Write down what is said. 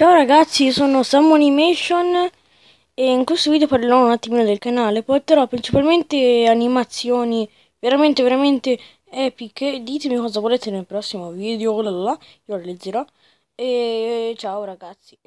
Ciao ragazzi, io sono Sammonimation e in questo video parlerò un attimino del canale. Porterò principalmente animazioni veramente veramente epiche. Ditemi cosa volete nel prossimo video, là, io realizzerò. E ciao ragazzi.